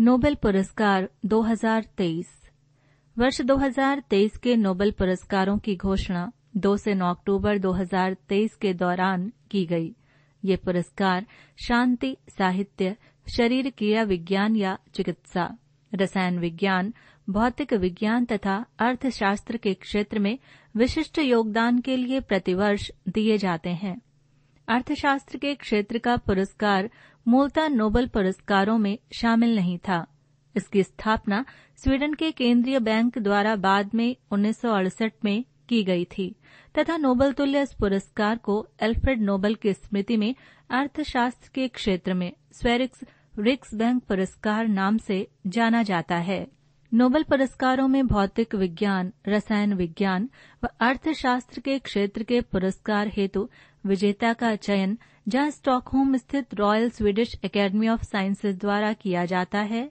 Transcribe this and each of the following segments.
Nobel पुरस्कार 2023 वर्ष 2023 के नोबेल पुरस्कारों की घोषणा 2 से 9 अक्टूबर 2023 के दौरान की गई ये पुरस्कार शांति साहित्य शरीर क्रिया विज्ञान या चिकित्सा रसायन विज्ञान भौतिक विज्ञान तथा अर्थशास्त्र के क्षेत्र में विशिष्ट योगदान के लिए प्रतिवर्ष दिए जाते हैं अर्थशास्त्र के क्षेत्र का पुरस्कार मूलतः नोबल पुरस्कारों में शामिल नहीं था इसकी स्थापना स्वीडन के केंद्रीय बैंक द्वारा बाद में उन्नीस में की गई थी तथा नोबल तुल्य इस पुरस्कार को एल्फ्रेड नोबल की स्मृति में अर्थशास्त्र के क्षेत्र में स्वेरिक्स रिक्स बैंक पुरस्कार नाम से जाना जाता है नोबल पुरस्कारों में भौतिक विज्ञान रसायन विज्ञान व अर्थशास्त्र के क्षेत्र के पुरस्कार हेतु विजेता का चयन जहां स्टॉकहोम स्थित Royal Swedish Academy of Sciences द्वारा किया जाता है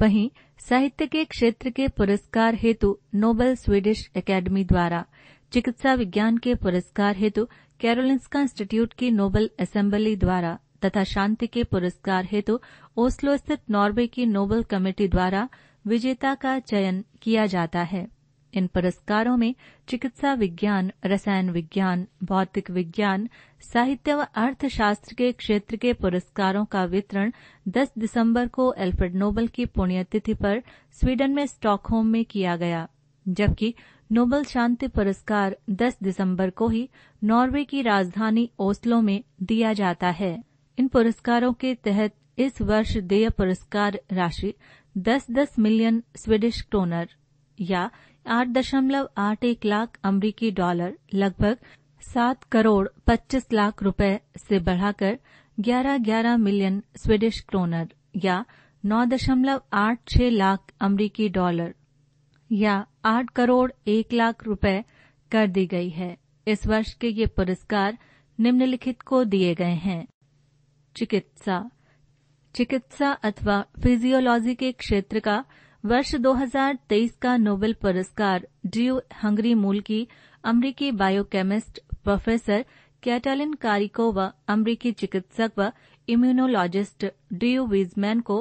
वहीं साहित्य के क्षेत्र के पुरस्कार हेतु नोबेल स्वीडिश एकेडमी द्वारा चिकित्सा विज्ञान के पुरस्कार हेतु कैरोलिंस्का इंस्टीट्यूट की नोबेल असेंबली द्वारा तथा शांति के पुरस्कार हेतु ओस्लो स्थित नॉर्वे की नोबेल कमेटी द्वारा विजेता का चयन किया जाता है इन पुरस्कारों में चिकित्सा विज्ञान रसायन विज्ञान भौतिक विज्ञान साहित्य व अर्थशास्त्र के क्षेत्र के पुरस्कारों का वितरण 10 दिसंबर को एल्फ्रेड नोबल की पुण्यतिथि पर स्वीडन में स्टॉकहोम में किया गया जबकि नोबल शांति पुरस्कार 10 दिसंबर को ही नॉर्वे की राजधानी ओस्लो में दिया जाता है इन पुरस्कारों के तहत इस वर्ष देय पुरस्कार राशि दस दस मिलियन स्वीडिश क्रोनर या आठ दशमलव आठ एक लाख अमरीकी डॉलर लगभग सात करोड़ पच्चीस लाख रुपए से बढ़ाकर ग्यारह ग्यारह मिलियन स्वीडिश क्रोनर या नौ दशमलव आठ छह लाख अमरीकी डॉलर या आठ करोड़ एक लाख रुपए कर दी गई है इस वर्ष के ये पुरस्कार निम्नलिखित को दिए गए हैं चिकित्सा चिकित्सा अथवा फिजियोलॉजी के क्षेत्र का वर्ष 2023 का नोबेल पुरस्कार ड्यू हंगरी मूल की अमरीकी बायोकेमिस्ट प्रोफेसर कैटालिन कारिको व अमरीकी चिकित्सक व इम्यूनोलॉजिस्ट ड्यू वीजमैन को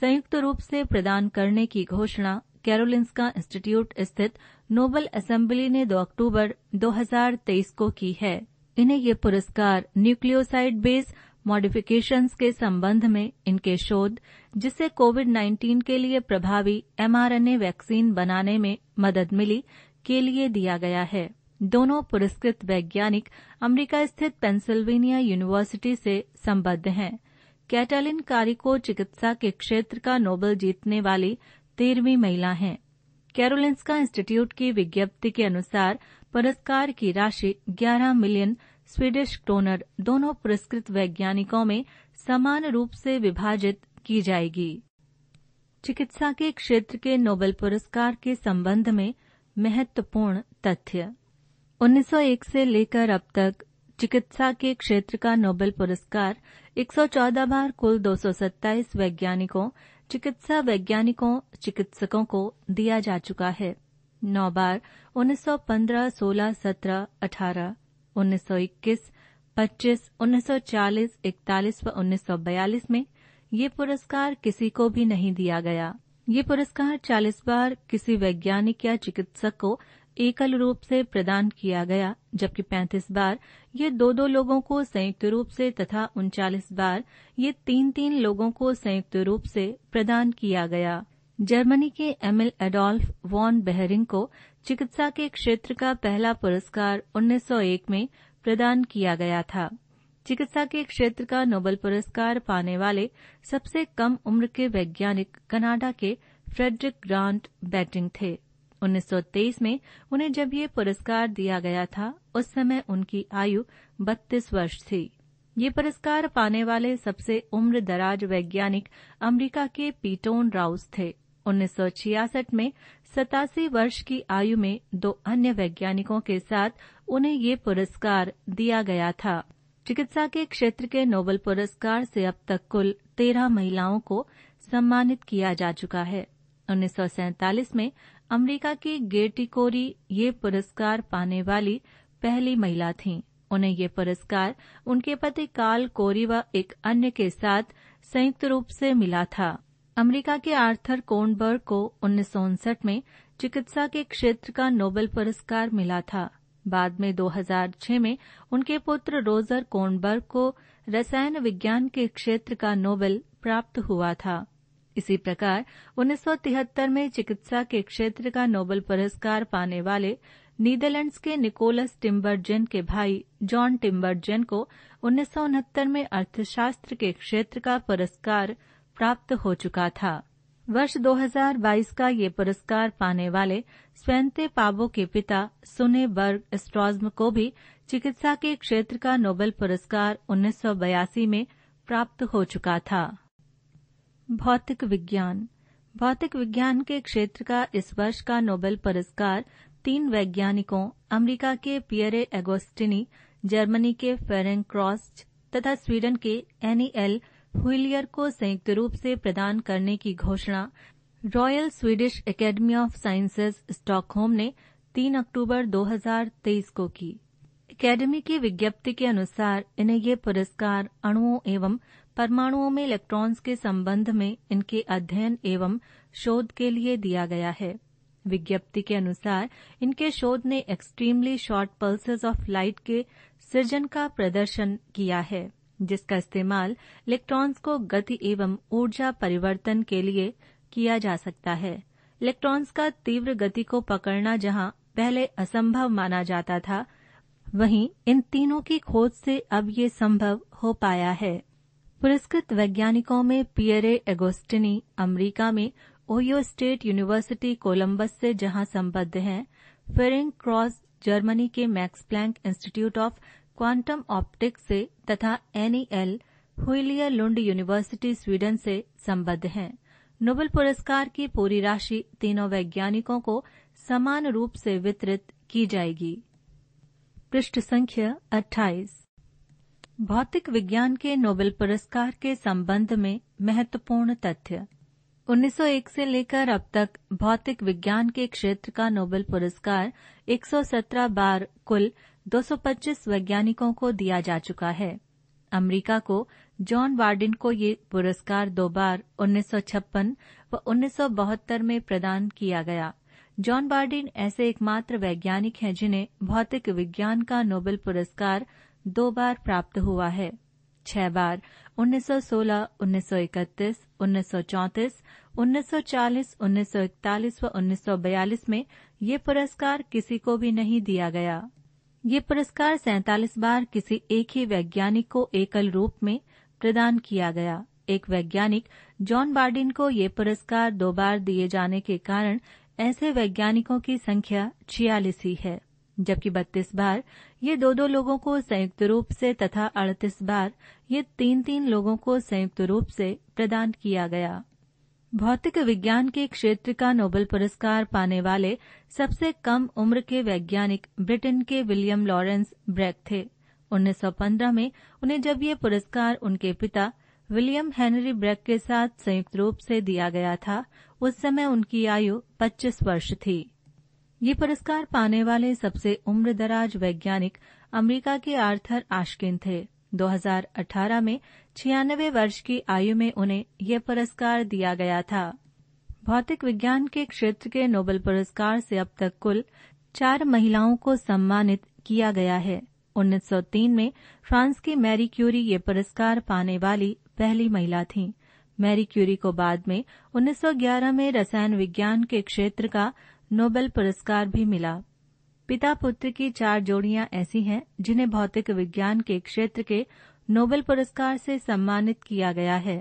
संयुक्त रूप से प्रदान करने की घोषणा कैरोलिंस्का इंस्टीट्यूट स्थित नोबल असेंबली ने 2 अक्टूबर 2023 को की है इन्हें ये पुरस्कार न्यूक्लियोसाइड बेस मॉडिफिकेशंस के संबंध में इनके शोध जिससे कोविड 19 के लिए प्रभावी एमआरएनए वैक्सीन बनाने में मदद मिली के लिए दिया गया है दोनों पुरस्कृत वैज्ञानिक अमेरिका स्थित पेंसिल्वेनिया यूनिवर्सिटी से संबद्ध हैं कैटालिन कारिको को चिकित्सा के क्षेत्र का नोबल जीतने वाली तेरहवीं महिला हैं कैरोलिंस्का इंस्टीट्यूट की विज्ञप्ति के अनुसार पुरस्कार की राशि 11 मिलियन स्वीडिश क्रोनर दोनों पुरस्कृत वैज्ञानिकों में समान रूप से विभाजित की जाएगी चिकित्सा के क्षेत्र के नोबेल पुरस्कार के संबंध में महत्वपूर्ण तथ्य 1901 से लेकर अब तक चिकित्सा के क्षेत्र का नोबेल पुरस्कार 114 बार कुल 227 वैज्ञानिकों चिकित्सा वैज्ञानिकों चिकित्सकों को दिया जा चुका है नौ बार 1915, 16, 17, 18, उन्नीस सौ 1940, 41 व 1942 में ये पुरस्कार किसी को भी नहीं दिया गया ये पुरस्कार 40 बार किसी वैज्ञानिक या चिकित्सक को एकल रूप से प्रदान किया गया जबकि 35 बार ये दो दो लोगों को संयुक्त रूप से तथा उनचालीस बार ये तीन तीन लोगों को संयुक्त रूप से प्रदान किया गया जर्मनी के एमिल एडोल्फ वॉन बेहरिंग को चिकित्सा के क्षेत्र का पहला पुरस्कार 1901 में प्रदान किया गया था चिकित्सा के क्षेत्र का नोबेल पुरस्कार पाने वाले सबसे कम उम्र के वैज्ञानिक कनाडा के फ्रेडरिक ग्रांट बैटिंग थे 1923 में उन्हें जब ये पुरस्कार दिया गया था उस समय उनकी आयु 32 वर्ष थी ये पुरस्कार पाने वाले सबसे उम्र दराज वैज्ञानिक अमरीका के पीटोन राउस थे 1966 में सतासी वर्ष की आयु में दो अन्य वैज्ञानिकों के साथ उन्हें ये पुरस्कार दिया गया था चिकित्सा के क्षेत्र के नोबल पुरस्कार से अब तक कुल तेरह महिलाओं को सम्मानित किया जा चुका है उन्नीस में अमेरिका की गेटिकोरी ये पुरस्कार पाने वाली पहली महिला थीं। उन्हें ये पुरस्कार उनके पति काल कोरी व एक अन्य के साथ संयुक्त रूप से मिला था अमेरिका के आर्थर कोनबर्ग को उन्नीस में चिकित्सा के क्षेत्र का नोबेल पुरस्कार मिला था बाद में 2006 में उनके पुत्र रोजर कोनबर्ग को रसायन विज्ञान के क्षेत्र का नोबेल प्राप्त हुआ था इसी प्रकार 1973 में चिकित्सा के क्षेत्र का नोबेल पुरस्कार पाने वाले नीदरलैंड्स के निकोलस टिम्बरजेन के भाई जॉन टिम्बरजेन को उन्नीस में अर्थशास्त्र के क्षेत्र का पुरस्कार प्राप्त हो चुका था वर्ष 2022 का ये पुरस्कार पाने वाले स्वयंते पाबो के पिता सुने बर्ग स्ट्रॉज्म को भी चिकित्सा के क्षेत्र का नोबेल पुरस्कार उन्नीस में प्राप्त हो चुका था भौतिक विज्ञान भौतिक विज्ञान के क्षेत्र का इस वर्ष का नोबेल पुरस्कार तीन वैज्ञानिकों अमेरिका के पियरे एगोस्टिनी जर्मनी के फेरेंग क्रॉस्ट तथा स्वीडन के एनी एल व्हीलियर को संयुक्त रूप से प्रदान करने की घोषणा Royal Swedish Academy of Sciences Stockholm ने 3 अक्टूबर 2023 को की एकेडमी की विज्ञप्ति के अनुसार इन्हें ये पुरस्कार अणुओं एवं परमाणुओं में इलेक्ट्रॉन्स के संबंध में इनके अध्ययन एवं शोध के लिए दिया गया है विज्ञप्ति के अनुसार इनके शोध ने extremely short pulses of light के सृजन का प्रदर्शन किया है जिसका इस्तेमाल इलेक्ट्रॉन्स को गति एवं ऊर्जा परिवर्तन के लिए किया जा सकता है इलेक्ट्रॉन्स का तीव्र गति को पकड़ना जहां पहले असंभव माना जाता था वहीं इन तीनों की खोज से अब ये संभव हो पाया है पुरस्कृत वैज्ञानिकों में पियरे एगोस्टिनी अमेरिका में ओयो स्टेट यूनिवर्सिटी कोलंबस से जहां संबद्ध हैं फेरिंग क्रॉस जर्मनी के Max Planck Institute of Quantum Optics से तथा एनईएल हुलिया लुंड यूनिवर्सिटी स्वीडन से संबद्ध हैं नोबेल पुरस्कार की पूरी राशि तीनों वैज्ञानिकों को समान रूप से वितरित की जाएगी पृष्ठ संख्या 28 भौतिक विज्ञान के नोबेल पुरस्कार के संबंध में महत्वपूर्ण तथ्य 1901 से लेकर अब तक भौतिक विज्ञान के क्षेत्र का नोबेल पुरस्कार 117 बार कुल 225 वैज्ञानिकों को दिया जा चुका है अमेरिका को जॉन वार्डिन को ये पुरस्कार दो बार उन्नीस व उन्नीस में प्रदान किया गया जॉन वार्डिन ऐसे एकमात्र वैज्ञानिक हैं जिन्हें भौतिक विज्ञान का नोबेल पुरस्कार दो बार प्राप्त हुआ है छह बार 1916, 1931, 1934, 1940, 1941 व 1942 में ये पुरस्कार किसी को भी नहीं दिया गया ये पुरस्कार सैतालीस बार किसी एक ही वैज्ञानिक को एकल रूप में प्रदान किया गया एक वैज्ञानिक जॉन बार्डिन को ये पुरस्कार दो बार दिए जाने के कारण ऐसे वैज्ञानिकों की संख्या छियालीस ही है जबकि 32 बार ये दो दो लोगों को संयुक्त रूप से तथा 38 बार ये तीन तीन लोगों को संयुक्त रूप से प्रदान किया गया भौतिक विज्ञान के क्षेत्र का नोबेल पुरस्कार पाने वाले सबसे कम उम्र के वैज्ञानिक ब्रिटेन के विलियम लॉरेंस ब्रैक थे 1915 में उन्हें जब ये पुरस्कार उनके पिता विलियम हेनरी ब्रैक के साथ संयुक्त रूप से दिया गया था उस समय उनकी आयु 25 वर्ष थी ये पुरस्कार पाने वाले सबसे उम्रदराज वैज्ञानिक अमेरिका के आर्थर आश्किन थे 2018 में छियानवे वर्ष की आयु में उन्हें यह पुरस्कार दिया गया था भौतिक विज्ञान के क्षेत्र के नोबेल पुरस्कार से अब तक कुल चार महिलाओं को सम्मानित किया गया है 1903 में फ्रांस की मैरी क्यूरी ये पुरस्कार पाने वाली पहली महिला थी मैरी क्यूरी को बाद में 1911 में रसायन विज्ञान के क्षेत्र का नोबेल पुरस्कार भी मिला पिता पुत्र की चार जोड़ियां ऐसी हैं जिन्हें भौतिक विज्ञान के क्षेत्र के नोबेल पुरस्कार से सम्मानित किया गया है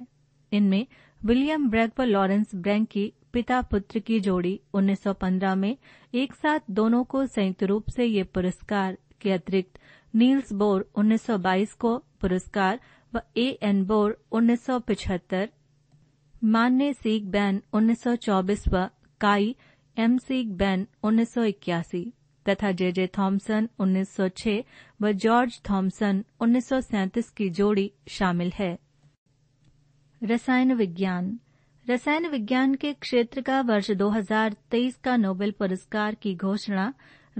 इनमें विलियम ब्रैग व लॉरेंस ब्रैंक की पिता पुत्र की जोड़ी 1915 में एक साथ दोनों को संयुक्त रूप से ये पुरस्कार के अतिरिक्त नील्स बोर 1922 को पुरस्कार व ए एन बोर 1975, मान्य सीख बैन 1924 व काई एम सीख बैन उन्नीस तथा जे जे थॉम्सन 1906 व जॉर्ज थॉम्सन 1937 की जोड़ी शामिल है रसायन विज्ञान रसायन विज्ञान के क्षेत्र का वर्ष 2023 का नोबेल पुरस्कार की घोषणा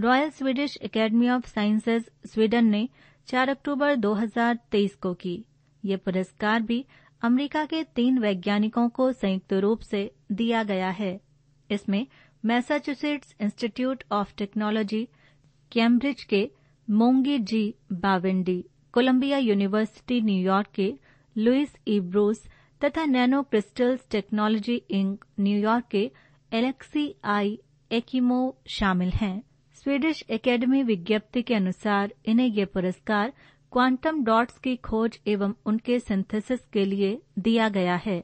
Royal Swedish Academy of Sciences Sweden ने 4 अक्टूबर 2023 को की ये पुरस्कार भी अमेरिका के तीन वैज्ञानिकों को संयुक्त रूप से दिया गया है इसमें Massachusetts Institute of Technology Cambridge के Moungi G Bawendi Columbia University New York के लुइस ई ब्रूस तथा nano crystals technology Inc New York के एलेक्सी आई एकिमो शामिल हैं स्वीडिश एकेडमी विज्ञप्ति के अनुसार इन्हें ये पुरस्कार क्वांटम डॉट्स की खोज एवं उनके सिंथेसिस के लिए दिया गया है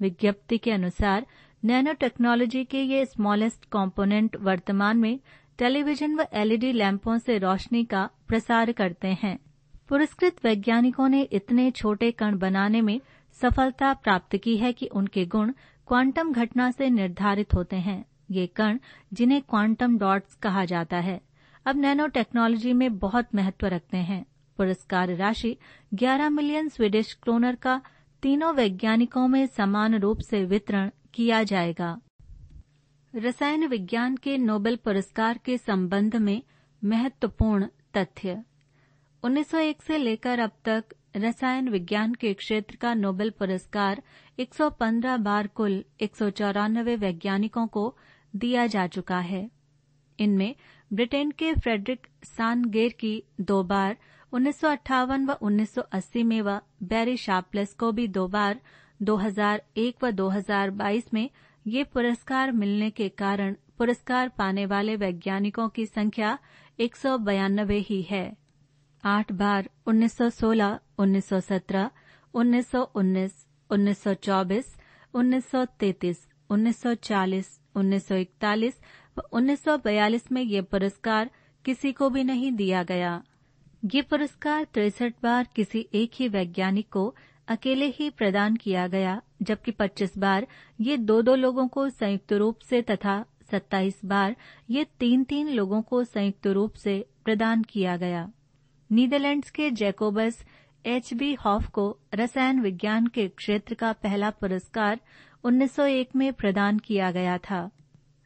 विज्ञप्ति के अनुसार नैनो टेक्नोलॉजी के ये स्मॉलेस्ट कंपोनेंट वर्तमान में टेलीविजन व एलईडी लैंपों से रोशनी का प्रसार करते हैं पुरस्कृत वैज्ञानिकों ने इतने छोटे कण बनाने में सफलता प्राप्त की है कि उनके गुण क्वांटम घटना से निर्धारित होते हैं ये कण जिन्हें क्वांटम डॉट्स कहा जाता है अब नैनो टेक्नोलॉजी में बहुत महत्व रखते हैं पुरस्कार राशि 11 मिलियन स्वीडिश क्रोनर का तीनों वैज्ञानिकों में समान रूप से वितरण किया जाएगा रसायन विज्ञान के नोबेल पुरस्कार के संबंध में महत्वपूर्ण तथ्य 1901 से लेकर अब तक रसायन विज्ञान के क्षेत्र का नोबेल पुरस्कार 115 बार कुल एक वैज्ञानिकों को दिया जा चुका है इनमें ब्रिटेन के फ्रेडरिक सानगेर की दो बार उन्नीस व 1980 में व बैरी शापलेस को भी दो बार 2001 व 2022 में ये पुरस्कार मिलने के कारण पुरस्कार पाने वाले वैज्ञानिकों की संख्या एक ही है आठ बार 1916, 1917, 1919, 1924, 1933, 1940, 1941 व 1942 में ये पुरस्कार किसी को भी नहीं दिया गया ये पुरस्कार तिरसठ बार किसी एक ही वैज्ञानिक को अकेले ही प्रदान किया गया जबकि 25 बार ये दो दो लोगों को संयुक्त रूप से तथा 27 बार ये तीन तीन लोगों को संयुक्त रूप से प्रदान किया गया नीदरलैंड्स के जैकोबस एच बी हॉफ को रसायन विज्ञान के क्षेत्र का पहला पुरस्कार 1901 में प्रदान किया गया था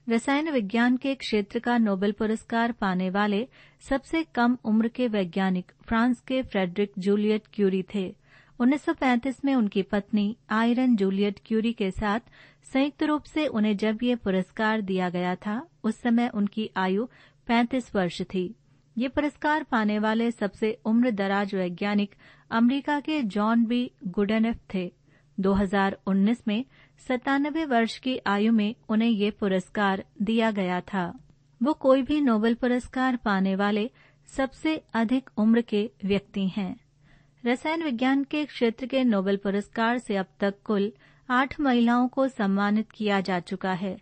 रसायन विज्ञान के क्षेत्र का नोबेल पुरस्कार पाने वाले सबसे कम उम्र के वैज्ञानिक फ्रांस के फ्रेडरिक जूलियट क्यूरी थे 1935 में उनकी पत्नी आयरन जूलियट क्यूरी के साथ संयुक्त रूप से उन्हें जब ये पुरस्कार दिया गया था उस समय उनकी आयु 35 वर्ष थी ये पुरस्कार पाने वाले सबसे उम्र दराज वैज्ञानिक अमरीका के जॉन बी गुडनफ थे 2019 में सतानबे वर्ष की आयु में उन्हें ये पुरस्कार दिया गया था वो कोई भी नोबेल पुरस्कार पाने वाले सबसे अधिक उम्र के व्यक्ति हैं रसायन विज्ञान के क्षेत्र के नोबेल पुरस्कार से अब तक कुल आठ महिलाओं को सम्मानित किया जा चुका है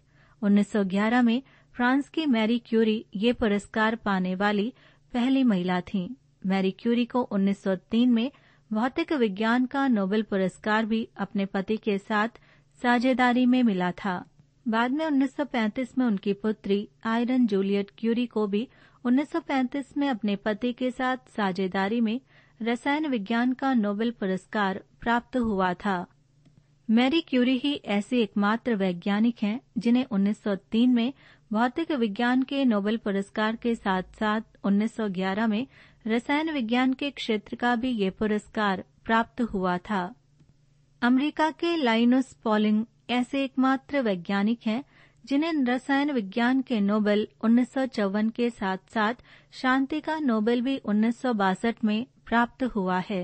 1911 में फ्रांस की मैरी क्यूरी ये पुरस्कार पाने वाली पहली महिला थीं। मैरी क्यूरी को 1903 में भौतिक विज्ञान का नोबेल पुरस्कार भी अपने पति के साथ साझेदारी में मिला था बाद में 1935 में उनकी पुत्री आयरन जूलियट क्यूरी को भी 1935 में अपने पति के साथ साझेदारी में रसायन विज्ञान का नोबेल पुरस्कार प्राप्त हुआ था मैरी क्यूरी ही ऐसे एकमात्र वैज्ञानिक हैं जिन्हें 1903 में भौतिक विज्ञान के नोबेल पुरस्कार के साथ साथ 1911 में रसायन विज्ञान के क्षेत्र का भी ये पुरस्कार प्राप्त हुआ था अमेरिका के लाइनस पॉलिंग ऐसे एकमात्र वैज्ञानिक हैं जिन्हें रसायन विज्ञान के नोबेल उन्नीस के साथ साथ शांति का नोबेल भी उन्नीस में प्राप्त हुआ है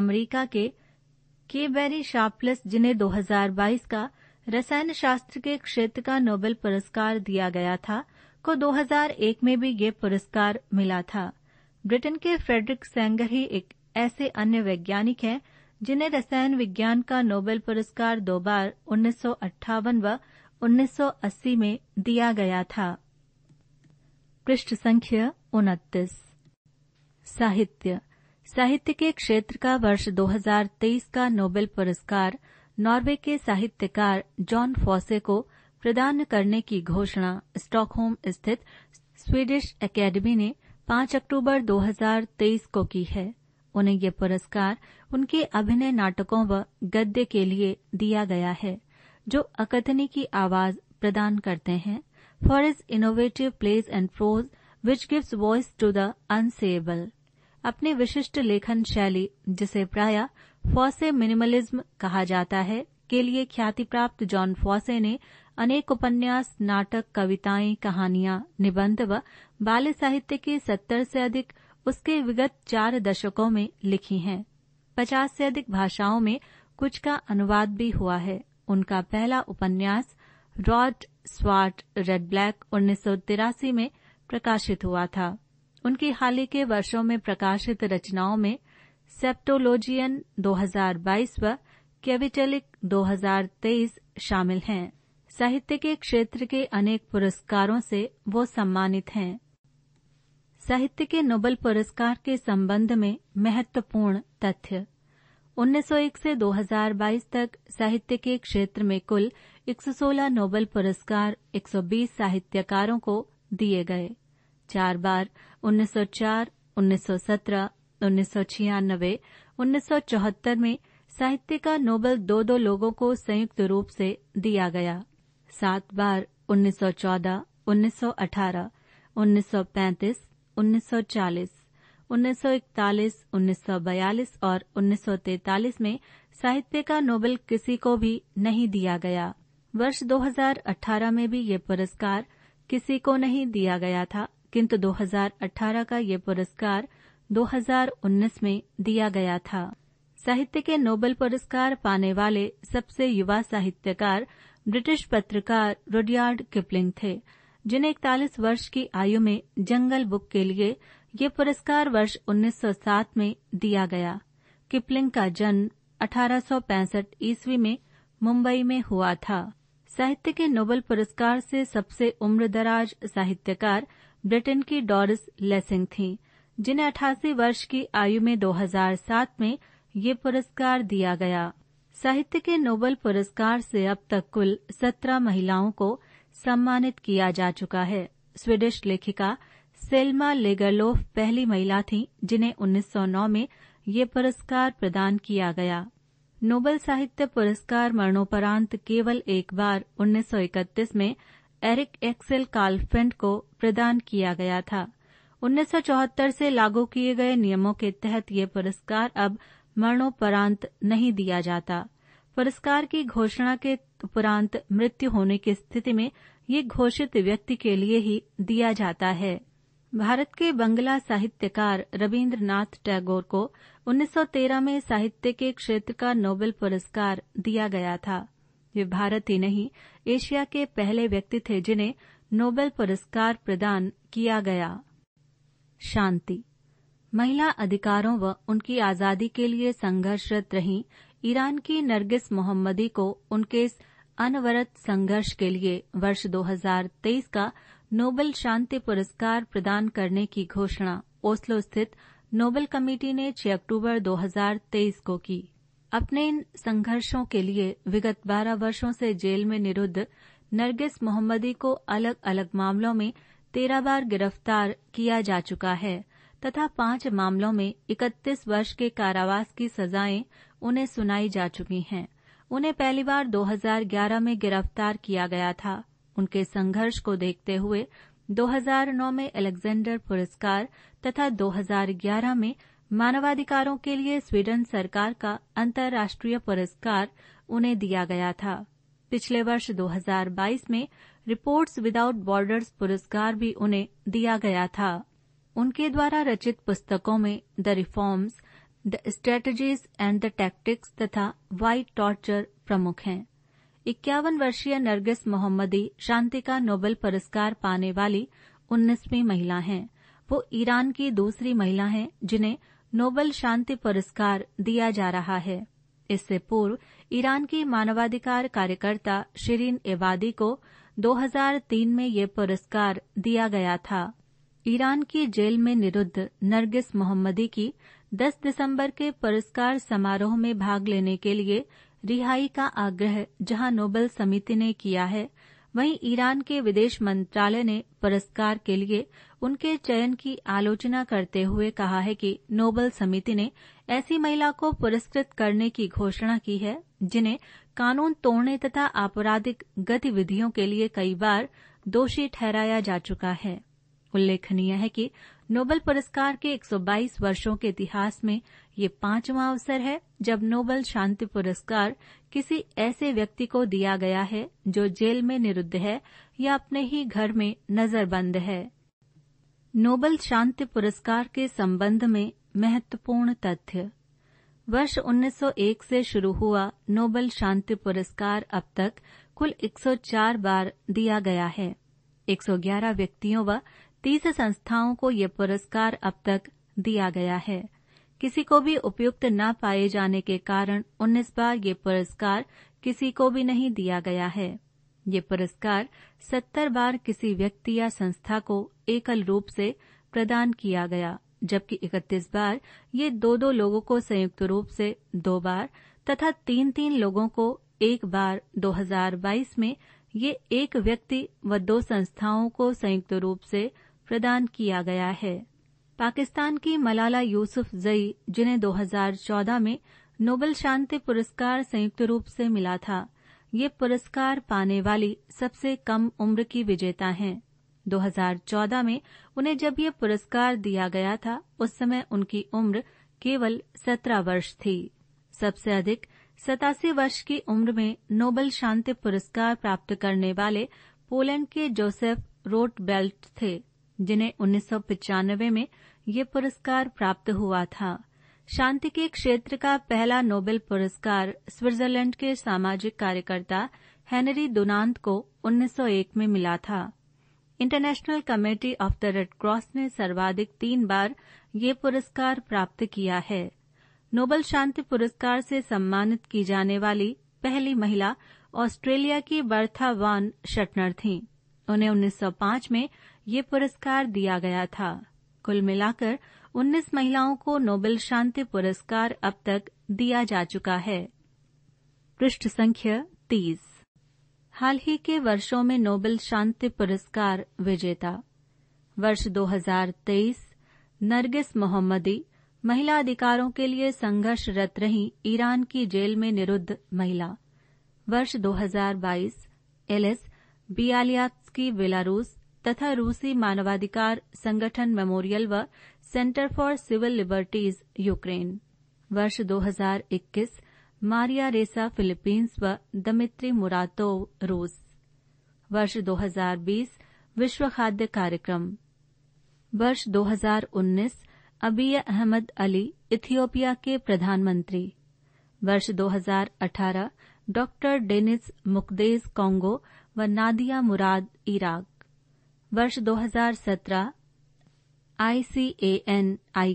अमेरिका के के बेरी शार्पलेस जिन्हें 2022 का रसायन शास्त्र के क्षेत्र का नोबेल पुरस्कार दिया गया था को 2001 में भी ये पुरस्कार मिला था ब्रिटेन के फ्रेडरिक सेंगर ही एक ऐसे अन्य वैज्ञानिक हैं जिन्हें रसायन विज्ञान का नोबेल पुरस्कार दो बार उन्नीस व 1980 में दिया गया था पृष्ठ संख्या उनतीस साहित्य साहित्य के क्षेत्र का वर्ष 2023 का नोबेल पुरस्कार नॉर्वे के साहित्यकार जॉन फॉसे को प्रदान करने की घोषणा स्टॉकहोम स्थित स्वीडिश एकेडमी ने 5 अक्टूबर 2023 को की है उन्हें यह पुरस्कार उनके अभिनय नाटकों व गद्य के लिए दिया गया है जो अकथनी की आवाज प्रदान करते हैं for is innovative place and prose which gives voice to the unsayable अपने विशिष्ट लेखन शैली जिसे प्राय फॉसे मिनिमलिज्म कहा जाता है के लिए ख्याति प्राप्त जॉन फॉसे ने अनेक उपन्यास नाटक कविताएं कहानियां निबंध व बाल साहित्य के सत्तर से अधिक उसके विगत चार दशकों में लिखी हैं पचास से अधिक भाषाओं में कुछ का अनुवाद भी हुआ है उनका पहला उपन्यास रॉड स्वाट रेड ब्लैक उन्नीस में प्रकाशित हुआ था उनकी हाल ही के वर्षों में प्रकाशित रचनाओं में सेप्टोलोजियन 2022 व कैविटेलिक 2023 शामिल हैं साहित्य के क्षेत्र के अनेक पुरस्कारों से वो सम्मानित हैं साहित्य के नोबल पुरस्कार के संबंध में महत्वपूर्ण तथ्य 1901 से 2022 तक साहित्य के क्षेत्र में कुल 116 नोबेल पुरस्कार 120 साहित्यकारों को दिए गए चार बार 1904, 1917, 1996, 1974 में साहित्य का नोबेल दो दो लोगों को संयुक्त रूप से दिया गया सात बार 1914, 1918, 1935, 1940, 1941, 1942 और 1943 में साहित्य का नोबेल किसी को भी नहीं दिया गया वर्ष 2018 में भी ये पुरस्कार किसी को नहीं दिया गया था किंतु 2018 का ये पुरस्कार 2019 में दिया गया था साहित्य के नोबेल पुरस्कार पाने वाले सबसे युवा साहित्यकार ब्रिटिश पत्रकार रुडियार्ड किपलिंग थे जिन्हें इकतालीस वर्ष की आयु में जंगल बुक के लिए ये पुरस्कार वर्ष 1907 में दिया गया किपलिंग का जन्म अठारह ईस्वी में मुंबई में हुआ था साहित्य के नोबेल पुरस्कार से सबसे उम्रदराज साहित्यकार ब्रिटेन की डॉरिस लेसिंग थीं, जिन्हें अठासी वर्ष की आयु में 2007 में ये पुरस्कार दिया गया साहित्य के नोबेल पुरस्कार से अब तक कुल सत्रह महिलाओं को सम्मानित किया जा चुका है स्वीडिश लेखिका सेल्मा लेगरलोफ पहली महिला थीं जिन्हें 1909 में ये पुरस्कार प्रदान किया गया नोबेल साहित्य पुरस्कार मरणोपरांत केवल एक बार 1931 में एरिक एक्सेल काल्फेंड को प्रदान किया गया था 1974 से लागू किए गए नियमों के तहत ये पुरस्कार अब मरणोपरांत नहीं दिया जाता पुरस्कार की घोषणा के उपरांत मृत्यु होने की स्थिति में ये घोषित व्यक्ति के लिए ही दिया जाता है भारत के बंगला साहित्यकार रविंद्रनाथ टैगोर को 1913 में साहित्य के क्षेत्र का नोबेल पुरस्कार दिया गया था वे भारत ही नहीं एशिया के पहले व्यक्ति थे जिन्हें नोबेल पुरस्कार प्रदान किया गया शांति महिला अधिकारों व उनकी आजादी के लिए संघर्षरत रही ईरान की नरगिस मोहम्मदी को उनके अनवरत संघर्ष के लिए वर्ष 2023 का नोबेल शांति पुरस्कार प्रदान करने की घोषणा ओस्लो स्थित नोबेल कमेटी ने 6 अक्टूबर 2023 को की अपने इन संघर्षों के लिए विगत 12 वर्षों से जेल में निरुद्ध नरगिस मोहम्मदी को अलग अलग मामलों में तेरह बार गिरफ्तार किया जा चुका है तथा पांच मामलों में 31 वर्ष के कारावास की सजाएं उन्हें सुनाई जा चुकी हैं उन्हें पहली बार 2011 में गिरफ्तार किया गया था उनके संघर्ष को देखते हुए 2009 में अलेक्जेंडर पुरस्कार तथा 2011 में मानवाधिकारों के लिए स्वीडन सरकार का अंतर्राष्ट्रीय पुरस्कार उन्हें दिया गया था पिछले वर्ष 2022 में रिपोर्ट्स विदाउट बॉर्डर्स पुरस्कार भी उन्हें दिया गया था उनके द्वारा रचित पुस्तकों में the reforms the strategies and the tactics तथा वाइट टॉर्चर प्रमुख हैं इक्यावन वर्षीय नरगिस मोहम्मदी शांति का नोबेल पुरस्कार पाने वाली उन्नीसवीं महिला हैं वो ईरान की दूसरी महिला हैं जिन्हें नोबेल शांति पुरस्कार दिया जा रहा है इससे पूर्व ईरान की मानवाधिकार कार्यकर्ता शिरीन एबादी को 2003 में ये पुरस्कार दिया गया था ईरान की जेल में निरुद्ध नरगिस मोहम्मदी की 10 दिसंबर के पुरस्कार समारोह में भाग लेने के लिए रिहाई का आग्रह जहां नोबेल समिति ने किया है वहीं ईरान के विदेश मंत्रालय ने पुरस्कार के लिए उनके चयन की आलोचना करते हुए कहा है कि नोबेल समिति ने ऐसी महिला को पुरस्कृत करने की घोषणा की है जिन्हें कानून तोड़ने तथा आपराधिक गतिविधियों के लिए कई बार दोषी ठहराया जा चुका है उल्लेखनीय है कि नोबल पुरस्कार के 122 वर्षों के इतिहास में ये पांचवा अवसर है जब नोबल शांति पुरस्कार किसी ऐसे व्यक्ति को दिया गया है जो जेल में निरुद्ध है या अपने ही घर में नजरबंद है नोबल शांति पुरस्कार के संबंध में महत्वपूर्ण तथ्य वर्ष 1901 से शुरू हुआ नोबल शांति पुरस्कार अब तक कुल 104 बार दिया गया है 111 व्यक्तियों व तीस संस्थाओं को यह पुरस्कार अब तक दिया गया है किसी को भी उपयुक्त न पाए जाने के कारण उन्नीस बार ये पुरस्कार किसी को भी नहीं दिया गया है ये पुरस्कार सत्तर बार किसी व्यक्ति या संस्था को एकल रूप से प्रदान किया गया जबकि इकतीस बार ये दो दो लोगों को संयुक्त रूप से दो बार तथा तीन तीन लोगों को एक बार 2022 में ये एक व्यक्ति व दो संस्थाओं को संयुक्त रूप से प्रदान किया गया है पाकिस्तान की मलाला यूसुफ जई जिन्हें 2014 में नोबेल शांति पुरस्कार संयुक्त रूप से मिला था ये पुरस्कार पाने वाली सबसे कम उम्र की विजेता हैं 2014 में उन्हें जब ये पुरस्कार दिया गया था उस समय उनकी उम्र केवल 17 वर्ष थी सबसे अधिक सतासी वर्ष की उम्र में नोबेल शांति पुरस्कार प्राप्त करने वाले पोलैंड के जोसेफ रोट बेल्ट थे जिन्हें उन्नीस में ये पुरस्कार प्राप्त हुआ था शांति के क्षेत्र का पहला नोबेल पुरस्कार स्विट्जरलैंड के सामाजिक कार्यकर्ता हेनरी दुनांत को 1901 में मिला था International Committee of the Red Cross ने सर्वाधिक तीन बार ये पुरस्कार प्राप्त किया है नोबल शांति पुरस्कार से सम्मानित की जाने वाली पहली महिला ऑस्ट्रेलिया की बर्था वान शटनर थीं। उन्हें 1905 में ये पुरस्कार दिया गया था कुल मिलाकर 19 महिलाओं को नोबेल शांति पुरस्कार अब तक दिया जा चुका है पृष्ठ संख्या 30 हाल ही के वर्षों में नोबेल शांति पुरस्कार विजेता वर्ष 2023 नरगिस मोहम्मदी महिला अधिकारों के लिए संघर्षरत रही ईरान की जेल में निरुद्ध महिला वर्ष 2022 एलिस बियालिया बेलारूस तथा रूसी मानवाधिकार संगठन मेमोरियल व Center for Civil Liberties Ukraine वर्ष 2021 मारिया रेसा फिलीपींस व दमित्री मुरातोव रूस वर्ष 2020 विश्व खाद्य कार्यक्रम वर्ष 2019 अबीय अहमद अली इथियोपिया के प्रधानमंत्री वर्ष 2018 डॉक्टर डेनिस मुकदेज कांगो व नादिया मुराद इराक वर्ष 2017 I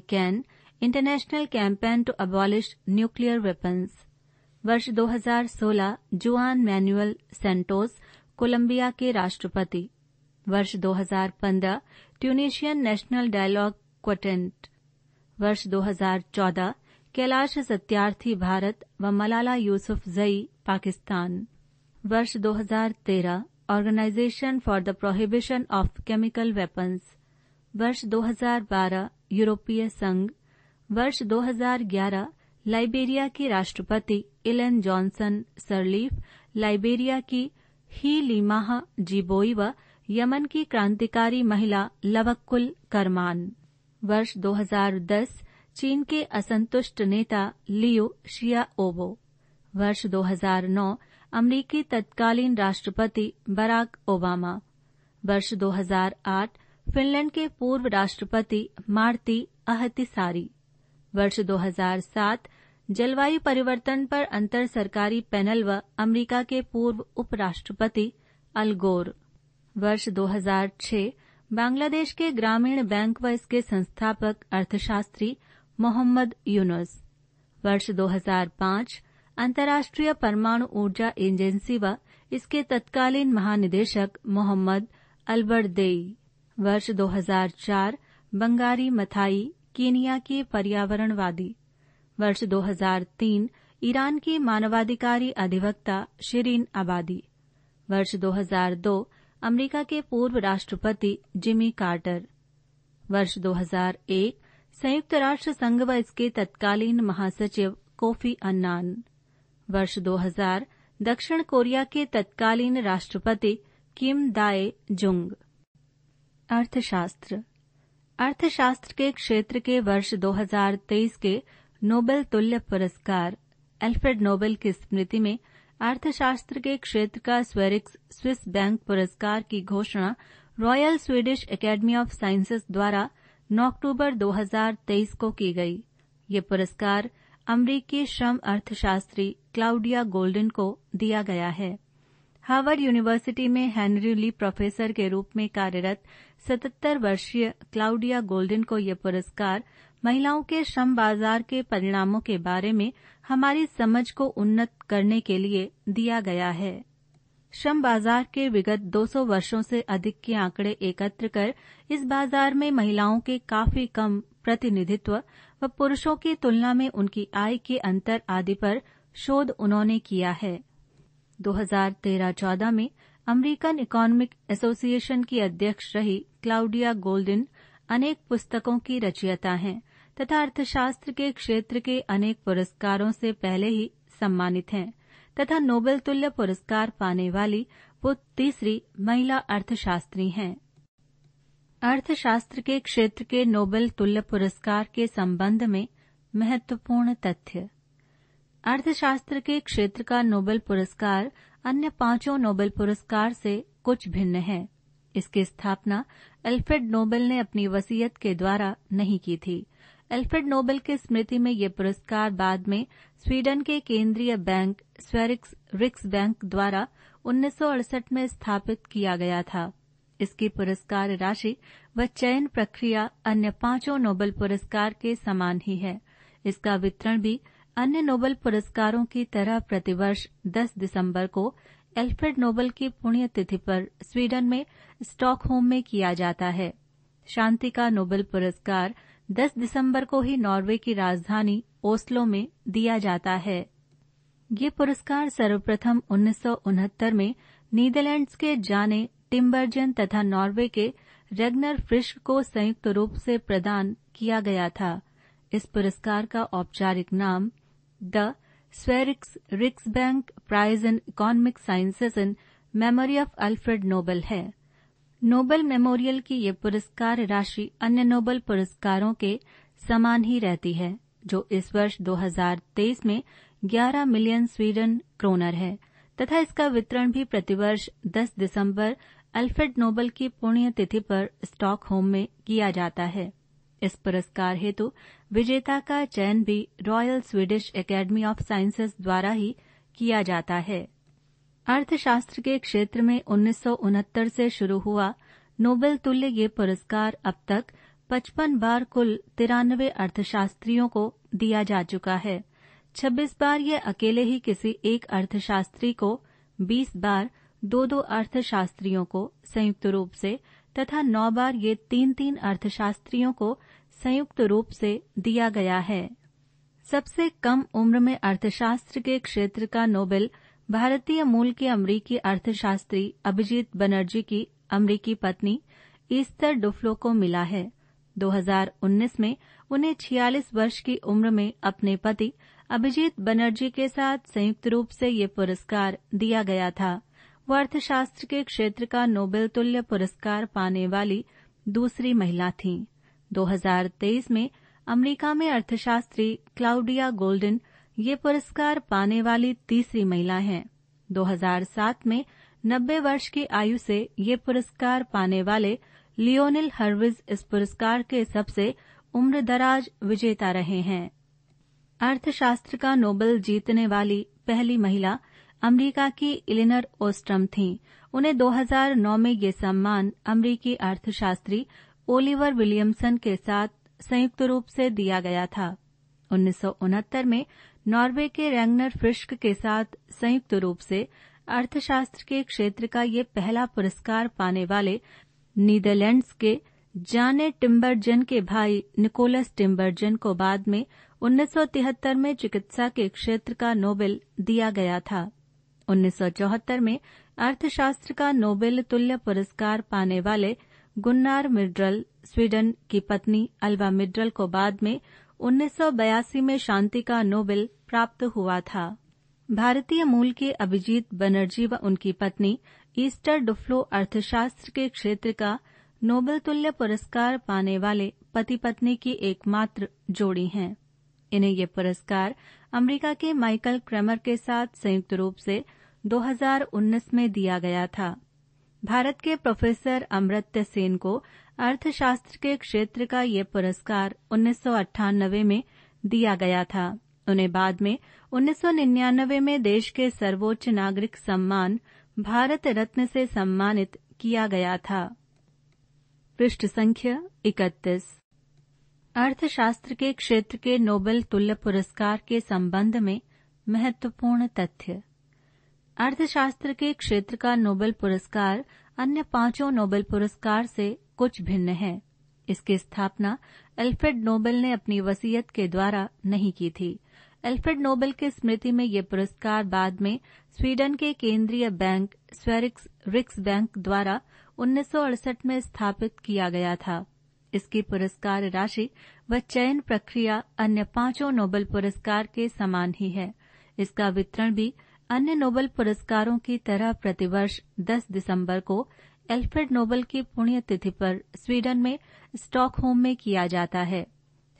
can international campaign to abolish nuclear weapons वर्ष 2016 जुआन मैनुअल सेंटोस कोलंबिया के राष्ट्रपति वर्ष 2015 ट्यूनिशियन नेशनल डायलॉग क्वटेंट वर्ष 2014 कैलाश सत्यार्थी भारत व मलाला यूसुफ जई पाकिस्तान वर्ष 2013 Organisation for the Prohibition of Chemical Weapons वर्ष 2012 यूरोपीय संघ वर्ष 2011 लाइबेरिया की राष्ट्रपति इलेन जॉनसन सरलीफ लाइबेरिया की ही लीमाह जीबोई व यमन की क्रांतिकारी महिला लवक्कुल करमान वर्ष 2010 चीन के असंतुष्ट नेता लियो शिया ओबो वर्ष 2009 अमरीकी तत्कालीन राष्ट्रपति बराक ओबामा वर्ष 2008 फिनलैंड के पूर्व राष्ट्रपति मार्ती अहतिसारी वर्ष 2007 जलवायु परिवर्तन पर अंतर सरकारी पैनल व अमरीका के पूर्व उपराष्ट्रपति अलगोर वर्ष 2006 बांग्लादेश के ग्रामीण बैंक व इसके संस्थापक अर्थशास्त्री मोहम्मद यूनुस वर्ष 2005 अंतर्राष्ट्रीय परमाणु ऊर्जा एजेंसी व इसके तत्कालीन महानिदेशक मोहम्मद अलबरदेई वर्ष 2004 बंगारी मथाई केनिया के पर्यावरणवादी वर्ष 2003 ईरान के मानवाधिकारी अधिवक्ता शिरीन आबादी वर्ष 2002 अमेरिका के पूर्व राष्ट्रपति जिमी कार्टर वर्ष 2001 संयुक्त राष्ट्र संघ व इसके तत्कालीन महासचिव कोफी अन्नान वर्ष 2000 दक्षिण कोरिया के तत्कालीन राष्ट्रपति किम दाए जुंग अर्थशास्त्र अर्थशास्त्र के क्षेत्र के वर्ष 2023 के नोबेल तुल्य पुरस्कार एल्फ्रेड नोबेल की स्मृति में अर्थशास्त्र के क्षेत्र का स्वेरिक्स स्विस बैंक पुरस्कार की घोषणा Royal Swedish Academy of Sciences द्वारा 9 अक्टूबर 2023 को की गई ये पुरस्कार अमरीकी श्रम अर्थशास्त्री क्लाउडिया गोल्डन को दिया गया है हार्वर्ड यूनिवर्सिटी में हेनरी ली प्रोफेसर के रूप में कार्यरत 77 वर्षीय क्लाउडिया गोल्डन को यह पुरस्कार महिलाओं के श्रम बाजार के परिणामों के बारे में हमारी समझ को उन्नत करने के लिए दिया गया है श्रम बाजार के विगत 200 वर्षों से अधिक के आंकड़े एकत्र कर इस बाजार में महिलाओं के काफी कम प्रतिनिधित्व व पुरुषों की तुलना में उनकी आय के अंतर आदि पर शोध उन्होंने किया है 2013-14 में अमेरिकन इकोनॉमिक एसोसिएशन की अध्यक्ष रही क्लाउडिया गोल्डिन अनेक पुस्तकों की रचयिता हैं तथा अर्थशास्त्र के क्षेत्र के अनेक पुरस्कारों से पहले ही सम्मानित हैं तथा नोबेल तुल्य पुरस्कार पाने वाली वो तीसरी महिला अर्थशास्त्री हैं अर्थशास्त्र के क्षेत्र के नोबेल तुल्य पुरस्कार के संबंध में महत्वपूर्ण तथ्य अर्थशास्त्र के क्षेत्र का नोबेल पुरस्कार अन्य पांचों नोबेल पुरस्कार से कुछ भिन्न है इसकी स्थापना एल्फ्रेड नोबेल ने अपनी वसीयत के द्वारा नहीं की थी एल्फ्रेड नोबेल की स्मृति में ये पुरस्कार बाद में स्वीडन के केंद्रीय बैंक स्वेरिक्स रिक्स बैंक द्वारा उन्नीस में स्थापित किया गया था इसकी पुरस्कार राशि व चयन प्रक्रिया अन्य पांचों नोबेल पुरस्कार के समान ही है इसका वितरण भी अन्य नोबेल पुरस्कारों की तरह प्रतिवर्ष 10 दिसंबर को एल्फ्रेड नोबेल की पुण्य तिथि पर स्वीडन में स्टॉकहोम में किया जाता है शांति का नोबेल पुरस्कार 10 दिसंबर को ही नॉर्वे की राजधानी ओस्लो में दिया जाता है ये पुरस्कार सर्वप्रथम उन्नीस में नीदरलैंड्स के जाने टिम्बर्जन तथा नॉर्वे के रेगनर फ्रिश को संयुक्त रूप से प्रदान किया गया था इस पुरस्कार का औपचारिक नाम the Sveriges Riksbank prize in economic sciences in memory of Alfred Nobel है नोबल मेमोरियल की ये पुरस्कार राशि अन्य नोबल पुरस्कारों के समान ही रहती है जो इस वर्ष 2023 में 11 मिलियन स्वीडन क्रोनर है तथा इसका वितरण भी प्रतिवर्ष 10 दिसंबर अल्फ्रेड नोबल की पुण्यतिथि पर स्टॉकहोम में किया जाता है इस पुरस्कार हेतु तो विजेता का चयन भी Royal Swedish Academy of Sciences द्वारा ही किया जाता है अर्थशास्त्र के क्षेत्र में उन्नीस से शुरू हुआ नोबेल तुल्य ये पुरस्कार अब तक पचपन बार कुल तिरानवे अर्थशास्त्रियों को दिया जा चुका है छब्बीस बार यह अकेले ही किसी एक अर्थशास्त्री को बीस बार दो दो अर्थशास्त्रियों को संयुक्त रूप से तथा नौ बार ये तीन तीन अर्थशास्त्रियों को संयुक्त रूप से दिया गया है सबसे कम उम्र में अर्थशास्त्र के क्षेत्र का नोबेल भारतीय मूल के अमरीकी अर्थशास्त्री अभिजीत बनर्जी की अमरीकी पत्नी ईस्तर डुफ्लो को मिला है 2019 में उन्हें 46 वर्ष की उम्र में अपने पति अभिजीत बनर्जी के साथ संयुक्त रूप से ये पुरस्कार दिया गया था वह अर्थशास्त्र के क्षेत्र का नोबेल तुल्य पुरस्कार पाने वाली दूसरी महिला थीं 2023 में अमेरिका में अर्थशास्त्री क्लाउडिया गोल्डन ये पुरस्कार पाने वाली तीसरी महिला हैं 2007 में 90 वर्ष की आयु से ये पुरस्कार पाने वाले लियोनिल हर्विज इस पुरस्कार के सबसे उम्रदराज विजेता रहे हैं अर्थशास्त्र का नोबेल जीतने वाली पहली महिला अमेरिका की इलिनर ओस्ट्रम थीं। उन्हें 2009 में ये सम्मान अमरीकी अर्थशास्त्री ओलिवर विलियमसन के साथ संयुक्त रूप से दिया गया था उन्नीस में नॉर्वे के रैंगनर फ्रिश्क के साथ संयुक्त रूप से अर्थशास्त्र के क्षेत्र का ये पहला पुरस्कार पाने वाले नीदरलैंड्स के जाने टिम्बरजन के भाई निकोलस टिम्बरजन को बाद में 1973 में चिकित्सा के क्षेत्र का नोबेल दिया गया था 1974 में अर्थशास्त्र का नोबेल तुल्य पुरस्कार पाने वाले गुन्नार मिड्रल स्वीडन की पत्नी अल्वा मिड्रल को बाद में 1982 में शांति का नोबेल प्राप्त हुआ था भारतीय मूल के अभिजीत बनर्जी व उनकी पत्नी ईस्टर डुफ्लो अर्थशास्त्र के क्षेत्र का नोबेल तुल्य पुरस्कार पाने वाले पति पत्नी की एकमात्र जोड़ी हैं इन्हें ये पुरस्कार अमेरिका के माइकल क्रेमर के साथ संयुक्त रूप से 2019 में दिया गया था भारत के प्रोफेसर अमृत्य सेन को अर्थशास्त्र के क्षेत्र का ये पुरस्कार उन्नीस में दिया गया था उन्हें बाद में उन्नीस में देश के सर्वोच्च नागरिक सम्मान भारत रत्न से सम्मानित किया गया था पृष्ठ संख्या इकतीस अर्थशास्त्र के क्षेत्र के नोबेल तुल्य पुरस्कार के संबंध में महत्वपूर्ण तथ्य अर्थशास्त्र के क्षेत्र का नोबेल पुरस्कार अन्य पांचों नोबेल पुरस्कार से कुछ भिन्न है इसकी स्थापना एल्फ्रेड नोबेल ने अपनी वसीयत के द्वारा नहीं की थी एल्फ्रेड नोबेल की स्मृति में ये पुरस्कार बाद में स्वीडन के केंद्रीय बैंक स्वेरिक्स रिक्स बैंक द्वारा उन्नीस में स्थापित किया गया था इसकी पुरस्कार राशि व चयन प्रक्रिया अन्य पांचों नोबेल पुरस्कार के समान ही है इसका वितरण भी अन्य नोबेल पुरस्कारों की तरह प्रतिवर्ष 10 दिसंबर को एल्फ्रेड नोबेल की पुण्यतिथि पर स्वीडन में स्टॉकहोम में किया जाता है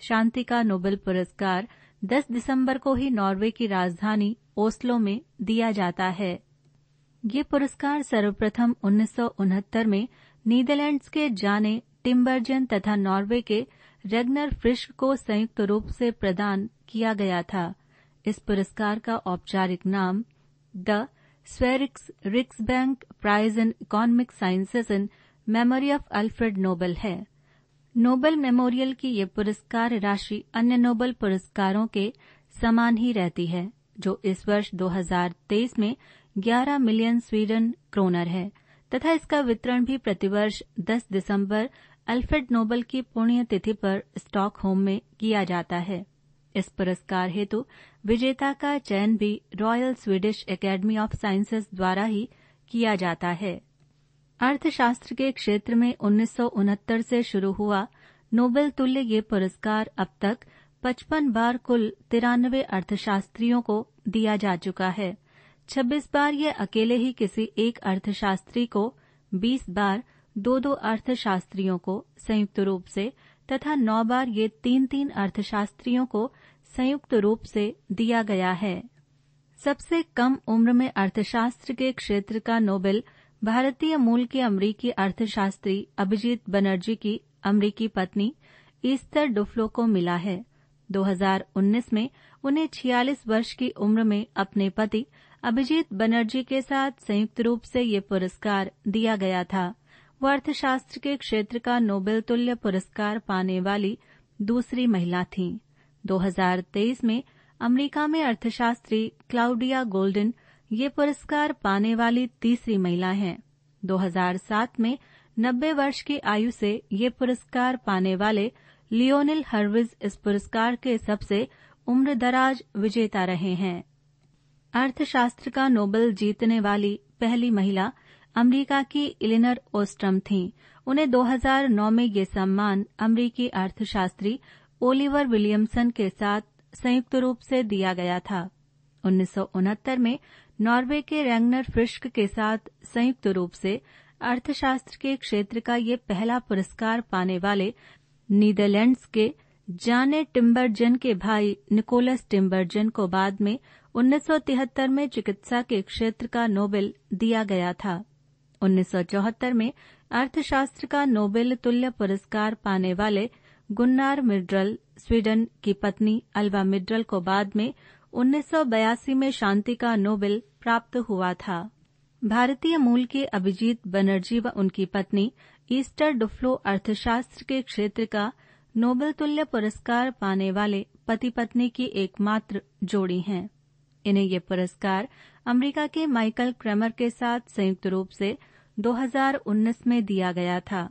शांति का नोबेल पुरस्कार 10 दिसंबर को ही नॉर्वे की राजधानी ओस्लो में दिया जाता है ये पुरस्कार सर्वप्रथम उन्नीस में नीदरलैंड्स के जाने टिम्बर्जन तथा नॉर्वे के रेगनर फ्रिश्क को संयुक्त रूप से प्रदान किया गया था इस पुरस्कार का औपचारिक नाम the Sveriges Riksbank prize in economic sciences in memory of Alfred Nobel है नोबल मेमोरियल की यह पुरस्कार राशि अन्य नोबल पुरस्कारों के समान ही रहती है जो इस वर्ष 2023 में 11 मिलियन स्वीडन क्रोनर है तथा इसका वितरण भी प्रतिवर्ष 10 दिसंबर अल्फ्रेड नोबल की पुण्यतिथि पर स्टॉकहोम में किया जाता है इस पुरस्कार हेतु विजेता का चयन भी Royal Swedish Academy of Sciences द्वारा ही किया जाता है अर्थशास्त्र के क्षेत्र में उन्नीस से शुरू हुआ नोबेल तुल्य ये पुरस्कार अब तक पचपन बार कुल तिरानवे अर्थशास्त्रियों को दिया जा चुका है छब्बीस बार यह अकेले ही किसी एक अर्थशास्त्री को बीस बार दो दो अर्थशास्त्रियों को संयुक्त रूप से तथा नौ बार ये तीन तीन अर्थशास्त्रियों को संयुक्त रूप से दिया गया है सबसे कम उम्र में अर्थशास्त्र के क्षेत्र का नोबेल भारतीय मूल के अमरीकी अर्थशास्त्री अभिजीत बनर्जी की अमरीकी पत्नी ईस्टर डुफ्लो को मिला है 2019 में उन्हें 46 वर्ष की उम्र में अपने पति अभिजीत बनर्जी के साथ संयुक्त रूप से ये पुरस्कार दिया गया था वो अर्थशास्त्र के क्षेत्र का नोबेल तुल्य पुरस्कार पाने वाली दूसरी महिला थीं 2023 में अमेरिका में अर्थशास्त्री क्लाउडिया गोल्डन ये पुरस्कार पाने वाली तीसरी महिला हैं 2007 में 90 वर्ष की आयु से ये पुरस्कार पाने वाले लियोनिल हर्विज इस पुरस्कार के सबसे उम्रदराज विजेता रहे हैं अर्थशास्त्र का नोबेल जीतने वाली पहली महिला अमेरिका की इलिनर ओस्ट्रम थीं उन्हें 2009 में यह सम्मान अमरीकी अर्थशास्त्री ओलिवर विलियमसन के साथ संयुक्त रूप से दिया गया था उन्नीस में नॉर्वे के रैंगनर फ्रिश्क के साथ संयुक्त रूप से अर्थशास्त्र के क्षेत्र का ये पहला पुरस्कार पाने वाले नीदरलैंड्स के जाने टिम्बरजन के भाई निकोलस टिम्बरजन को बाद में 1973 में चिकित्सा के क्षेत्र का नोबेल दिया गया था 1974 में अर्थशास्त्र का नोबेल तुल्य पुरस्कार पाने वाले गुन्नार मिड्रल स्वीडन की पत्नी अल्वा मिड्रल को बाद में 1982 में शांति का नोबेल प्राप्त हुआ था भारतीय मूल के अभिजीत बनर्जी व उनकी पत्नी ईस्टर डुफ्लो अर्थशास्त्र के क्षेत्र का नोबेल तुल्य पुरस्कार पाने वाले पति पत्नी की एकमात्र जोड़ी हैं इन्हें ये पुरस्कार अमेरिका के माइकल क्रेमर के साथ संयुक्त रूप से 2019 में दिया गया था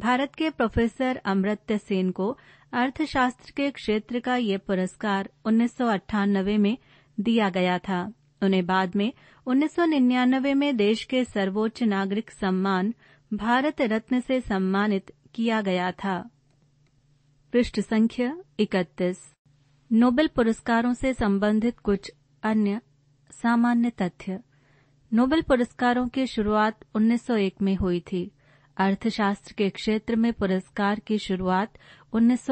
भारत के प्रोफेसर अमृत्य सेन को अर्थशास्त्र के क्षेत्र का ये पुरस्कार उन्नीस में दिया गया था उन्हें बाद में उन्नीस में देश के सर्वोच्च नागरिक सम्मान भारत रत्न से सम्मानित किया गया था पृष्ठ संख्या इकतीस नोबेल पुरस्कारों से संबंधित कुछ अन्य सामान्य तथ्य नोबेल पुरस्कारों की शुरुआत 1901 में हुई थी अर्थशास्त्र के क्षेत्र में पुरस्कार की शुरुआत उन्नीस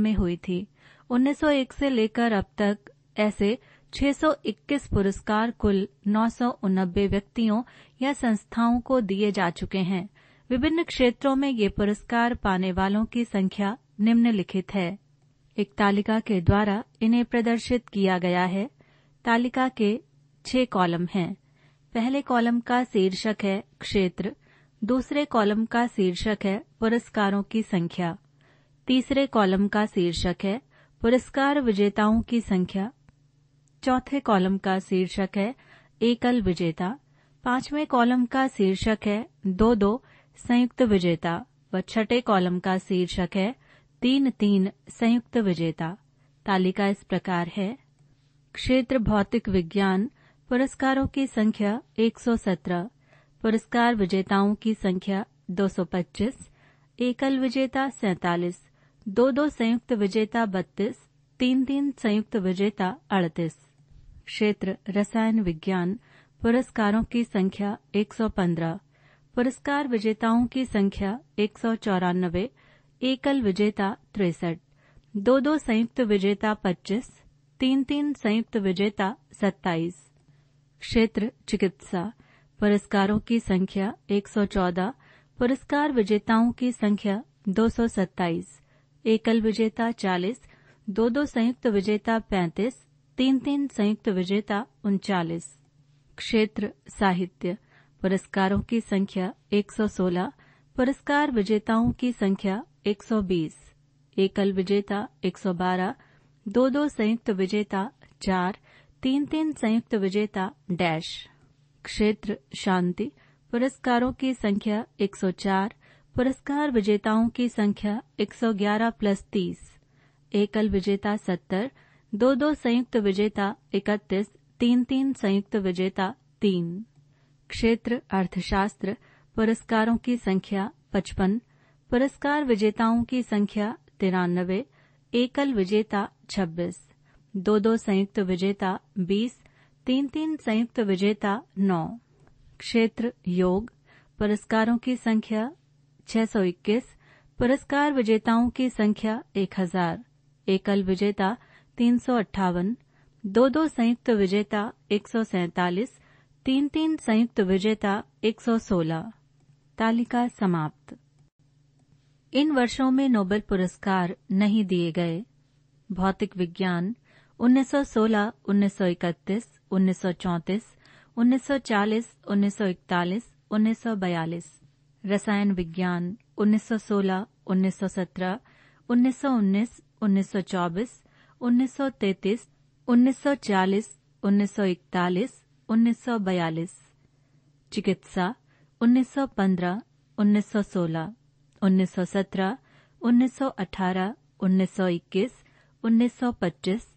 में हुई थी 1901 से लेकर अब तक ऐसे 621 पुरस्कार कुल नौ व्यक्तियों या संस्थाओं को दिए जा चुके हैं विभिन्न क्षेत्रों में ये पुरस्कार पाने वालों की संख्या निम्नलिखित है एक तालिका के द्वारा इन्हें प्रदर्शित किया गया है तालिका के छह कॉलम हैं पहले कॉलम का शीर्षक है क्षेत्र दूसरे कॉलम का शीर्षक है पुरस्कारों की संख्या तीसरे कॉलम का शीर्षक है पुरस्कार विजेताओं की संख्या चौथे कॉलम का शीर्षक है एकल विजेता पांचवें कॉलम का शीर्षक है दो दो संयुक्त विजेता व छठे कॉलम का शीर्षक है तीन तीन संयुक्त विजेता तालिका इस प्रकार है क्षेत्र भौतिक विज्ञान पुरस्कारों की संख्या 117, पुरस्कार विजेताओं की संख्या 225, एकल विजेता सैतालीस दो दो संयुक्त विजेता बत्तीस तीन तीन संयुक्त विजेता अड़तीस क्षेत्र रसायन विज्ञान पुरस्कारों की संख्या 115, पुरस्कार विजेताओं की संख्या एक एकल विजेता तिरसठ दो दो संयुक्त विजेता 25, तीन तीन संयुक्त विजेता 27 क्षेत्र चिकित्सा पुरस्कारों की संख्या 114 पुरस्कार विजेताओं की संख्या 227 एकल विजेता 40 दो दो संयुक्त विजेता 35 तीन तीन संयुक्त विजेता उनचालीस क्षेत्र साहित्य पुरस्कारों की संख्या 116 पुरस्कार विजेताओं की संख्या 120 एकल विजेता 112 दो दो संयुक्त विजेता चार तीन तीन संयुक्त विजेता डैश क्षेत्र शांति पुरस्कारों की संख्या 104 पुरस्कार विजेताओं की संख्या 111 प्लस 30 एकल विजेता 70 दो दो संयुक्त विजेता 31 तीन तीन संयुक्त विजेता तीन क्षेत्र अर्थशास्त्र पुरस्कारों की संख्या 55 पुरस्कार विजेताओं की संख्या तिरानबे एकल विजेता 26 दो दो संयुक्त विजेता बीस तीन तीन संयुक्त विजेता नौ क्षेत्र योग पुरस्कारों की संख्या 621 पुरस्कार विजेताओं की संख्या 1000 एकल विजेता तीन सौ अट्ठावन दो दो संयुक्त विजेता एक सौ तीन तीन संयुक्त विजेता एक सौ सोलह तालिका समाप्त इन वर्षों में नोबेल पुरस्कार नहीं दिए गए भौतिक विज्ञान उन्नीस 1931, 1934, 1940, 1941, 1942, रसायन विज्ञान 1916, 1917, 1919, 1924, 1933, 1940, 1941, 1942, चिकित्सा 1915, 1916, 1917, 1918, 1921, 1925,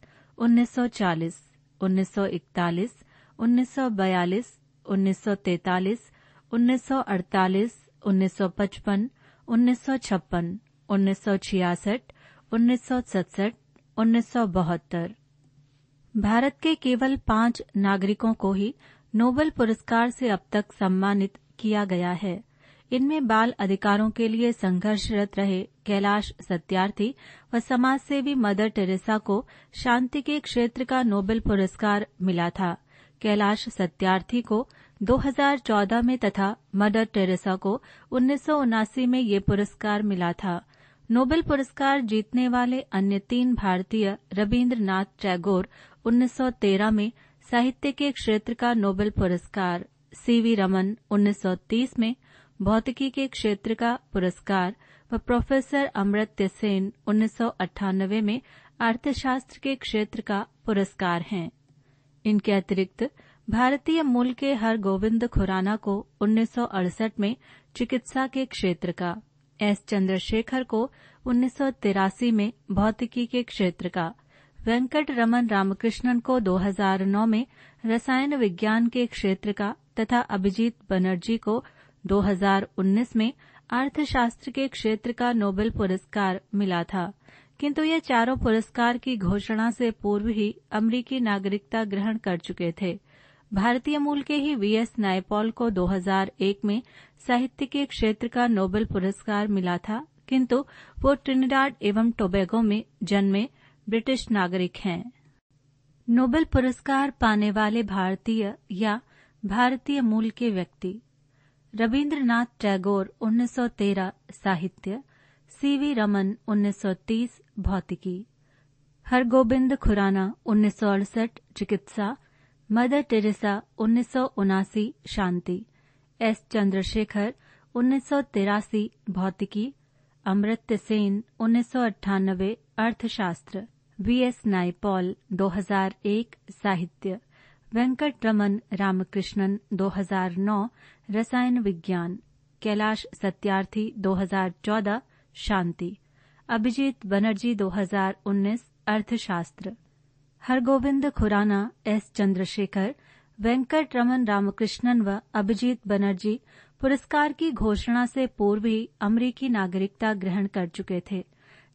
1940, 1941, 1942, 1943, 1948, 1955, 1956, 1966, 1967, 1972 भारत के केवल पांच नागरिकों को ही नोबेल पुरस्कार से अब तक सम्मानित किया गया है इनमें बाल अधिकारों के लिए संघर्षरत रहे कैलाश सत्यार्थी व समाजसेवी मदर टेरेसा को शांति के क्षेत्र का नोबेल पुरस्कार मिला था कैलाश सत्यार्थी को 2014 में तथा मदर टेरेसा को उन्नीस में ये पुरस्कार मिला था नोबेल पुरस्कार जीतने वाले अन्य तीन भारतीय रविन्द्रनाथ टैगोर 1913 में साहित्य के क्षेत्र का नोबेल पुरस्कार सीवी रमन 1930 में भौतिकी के क्षेत्र का पुरस्कार व प्रोफेसर अमृत सेन उन्नीस में अर्थशास्त्र के क्षेत्र का पुरस्कार हैं इनके अतिरिक्त भारतीय मूल के हर गोविंद खुराना को उन्नीस में चिकित्सा के क्षेत्र का एस चंद्रशेखर को उन्नीस में भौतिकी के क्षेत्र का वेंकट रमन रामकृष्णन को 2009 में रसायन विज्ञान के क्षेत्र का तथा अभिजीत बनर्जी को 2019 में अर्थशास्त्र के क्षेत्र का नोबेल पुरस्कार मिला था किंतु ये चारों पुरस्कार की घोषणा से पूर्व ही अमरीकी नागरिकता ग्रहण कर चुके थे भारतीय मूल के ही वीएस नायपॉल को 2001 में साहित्य के क्षेत्र का नोबेल पुरस्कार मिला था किंतु वो ट्रिनिडाड एवं टोबेगो में जन्मे ब्रिटिश नागरिक हैं नोबेल पुरस्कार पाने वाले भारतीय या भारतीय मूल के व्यक्ति रविन्द्रनाथ टैगोर 1913 साहित्य सीवी रमन 1930 भौतिकी हरगोबिंद खुराना 1968 चिकित्सा मदर टेरेसा उन्नीस शांति एस चंद्रशेखर उन्नीस भौतिकी अमृत्य सेन उन्नीस अर्थशास्त्र वी एस नायपॉल 2001 साहित्य वेंकट रमन रामकृष्णन 2009 रसायन विज्ञान कैलाश सत्यार्थी 2014 शांति अभिजीत बनर्जी 2019 अर्थशास्त्र हरगोविंद खुराना एस चंद्रशेखर वेंकट रमन रामकृष्णन व अभिजीत बनर्जी पुरस्कार की घोषणा से पूर्व ही अमरीकी नागरिकता ग्रहण कर चुके थे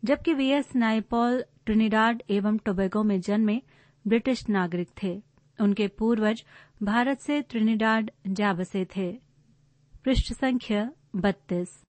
जबकि वीएस नाइपॉल ट्रिनिडाड एवं टोबेगो में जन्मे ब्रिटिश नागरिक थे उनके पूर्वज भारत से त्रिनिडाड जा बसे थे पृष्ठ संख्या बत्तीस